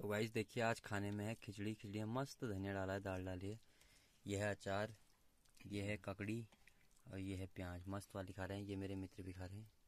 तो गाइज देखिए आज खाने में है खिचड़ी खिचड़ी है मस्त धनिया डाला है दाल डाली है यह है अचार यह है ककड़ी और यह है प्याज मस्त वाली खा रहे हैं ये मेरे मित्र भी खा रहे हैं